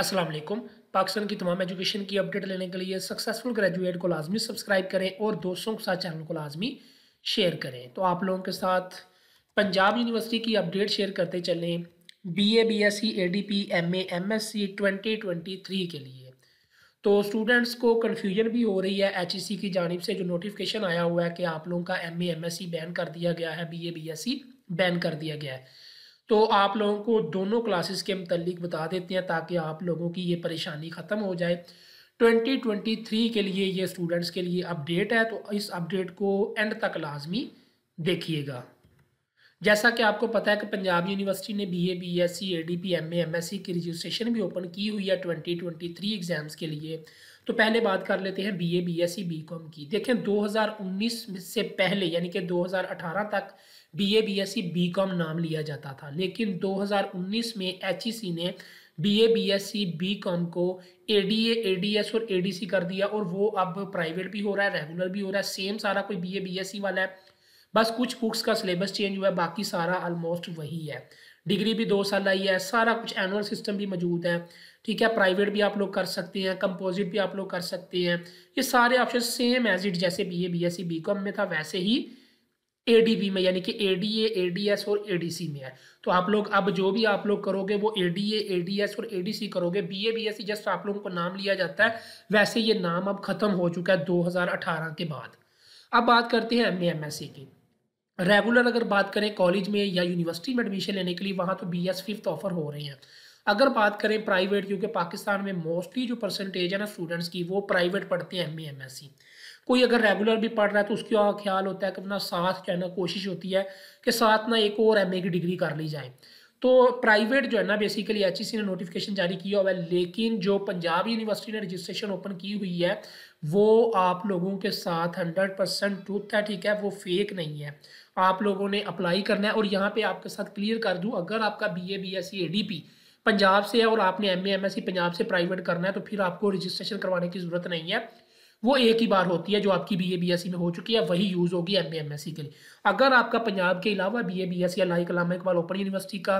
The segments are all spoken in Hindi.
अस्सलाम वालेकुम पाकिस्तान की तमाम एजुकेशन की अपडेट लेने के लिए सक्सेसफुल ग्रेजुएट को लाजमी सब्सक्राइब करें और दोस्तों के साथ चैनल को लाजमी शेयर करें तो आप लोगों के साथ पंजाब यूनिवर्सिटी की अपडेट शेयर करते चलें B A B S C A D P M A M S C twenty twenty three के लिए तो स्टूडेंट्स को कन्फ्यूजन भी हो रही है एच ई सी की जानब से जो नोटिफिकेशन आया हुआ है कि आप लोगों का M A M S C ban कर दिया गया है B A B S C ban कर दिया गया है तो आप लोगों को दोनों क्लासेस के मतलब बता देते हैं ताकि आप लोगों की ये परेशानी ख़त्म हो जाए 2023 के लिए ये स्टूडेंट्स के लिए अपडेट है तो इस अपडेट को एंड तक लाजमी देखिएगा जैसा कि आपको पता है कि पंजाब यूनिवर्सिटी ने B B A A S C D M A M S C की रजिस्ट्रेशन भी ओपन की हुई है 2023 एग्ज़ाम्स के लिए तो पहले बात कर लेते हैं बीए, बीएससी, बीकॉम की देखें 2019 से पहले यानी कि 2018 तक बीए, बीएससी, बीकॉम नाम लिया जाता था लेकिन 2019 में एच e ने बीए, बीएससी, बीकॉम को एडीए, एडीएस और एडीसी कर दिया और वो अब प्राइवेट भी हो रहा है रेगुलर भी हो रहा है सेम सारा कोई बीए, बीएससी e वाला है बस कुछ बुक्स का सिलेबस चेंज हुआ है बाकी सारा ऑलमोस्ट वही है डिग्री भी दो साल आई है सारा कुछ एनुअल सिस्टम भी मौजूद है ठीक है प्राइवेट भी आप लोग कर सकते हैं कंपोजिट भी आप लोग कर सकते हैं ये सारे ऑप्शन सेम एज इट जैसे B A B S C B com में था वैसे ही ए में यानी कि A D A A D S और ए डी सी में है तो आप लोग अब जो भी आप लोग करोगे वो A D A A D S और ए डी सी करोगे B A B S C just आप लोगों को नाम लिया जाता है वैसे ये नाम अब ख़त्म हो चुका है 2018 के बाद अब बात करते हैं M A M S C की रेगुलर अगर बात करें कॉलेज में या यूनिवर्सिटी में एडमिशन लेने के लिए वहाँ तो बी एस फिफ्थ ऑफर हो रहे हैं अगर बात करें प्राइवेट क्योंकि पाकिस्तान में मोस्टली जो परसेंटेज है ना स्टूडेंट्स की वो प्राइवेट पढ़ते हैं एम एम एस सी कोई अगर रेगुलर भी पढ़ रहा है तो उसका ख्याल होता है कि अपना साथ जो है ना कोशिश होती है कि साथ ना एक और एम ए की डिग्री कर ली जाए तो प्राइवेट जो है ना बेसिकली एच e ने नोटिफिकेशन जारी किया हुआ है लेकिन जो पंजाब यूनिवर्सिटी ने रजिस्ट्रेशन ओपन की हुई है वो आप लोगों के साथ हंड्रेड परसेंट ट्रूथ है ठीक है वो फेक नहीं है आप लोगों ने अप्लाई करना है और यहाँ पे आपके साथ क्लियर कर दूँ अगर आपका B A B S C A D P Punjab से है और आपने एम एम एस पंजाब से प्राइवेट करना है तो फिर आपको रजिस्ट्रेशन करवाने की ज़रूरत नहीं है वो एक ही बार होती है जो आपकी B A B S C में हो चुकी है वही यूज़ होगी एम एम एस सी के लिए अगर आपका पंजाब के अलावा B A B S C अलाई कलाम इकबाल ओपन यूनिवर्सिटी का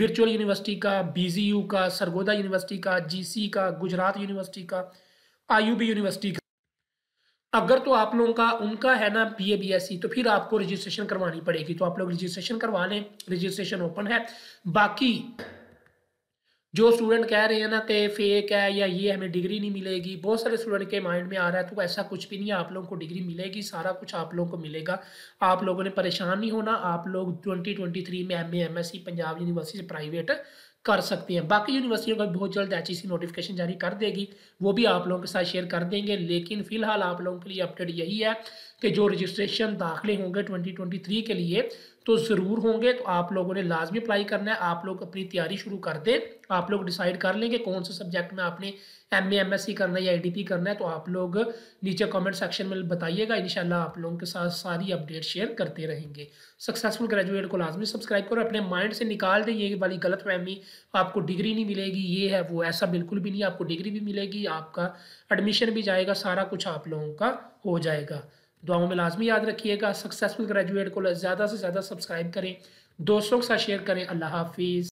वर्चुअल यूनिवर्सिटी का बी जी यू का सरगोदा यूनिवर्सिटी का जी सी का गुजरात यूनिवर्सिटी का आई यू बी यूनिवर्सिटी का अगर तो आप लोगों का उनका है ना B A B S C तो फिर आपको रजिस्ट्रेशन करवानी पड़ेगी तो आप लोग रजिस्ट्रेशन करवा लें रजिस्ट्रेशन ओपन है बाकी जो स्टूडेंट कह रहे हैं ना कि फेक है या ये हमें डिग्री नहीं मिलेगी बहुत सारे स्टूडेंट के माइंड में आ रहा है तो ऐसा कुछ भी नहीं है आप लोगों को डिग्री मिलेगी सारा कुछ आप लोगों को मिलेगा आप लोगों ने परेशान नहीं होना आप लोग 2023 में M M S C Punjab university से प्राइवेट कर सकते हैं बाकी यूनिवर्सिटियों का बहुत जल्द एच नोटिफिकेशन e जारी कर देगी वो भी आप लोगों के साथ शेयर कर देंगे लेकिन फिलहाल आप लोगों के लिए अपडेट यही है कि जो रजिस्ट्रेशन दाखिले होंगे 2023 के लिए तो ज़रूर होंगे तो आप लोगों ने लाजमी अप्लाई करना है आप लोग अपनी तैयारी शुरू कर दें आप लोग डिसाइड कर लेंगे कौन से सब्जेक्ट में आपने M A M S C करना है या आई डी पी करना है तो आप लोग नीचे कमेंट सेक्शन में बताइएगा इन आप लोगों के साथ सारी अपडेट शेयर करते रहेंगे सक्सेसफुल ग्रेजुएट को लाजमी सब्सक्राइब करो अपने माइंड से निकाल दें ये वाली गलत फहमी आपको डिग्री नहीं मिलेगी ये है वो ऐसा बिल्कुल भी नहीं आपको डिग्री भी मिलेगी आपका एडमिशन भी जाएगा सारा कुछ आप लोगों का हो जाएगा दुआओं में लाजमी याद रखिएगा सक्सेसफुल ग्रेजुएट को ज़्यादा से ज़्यादा सब्सक्राइब करें दोस्तों के साथ शेयर करें अल्लाह हाफिज़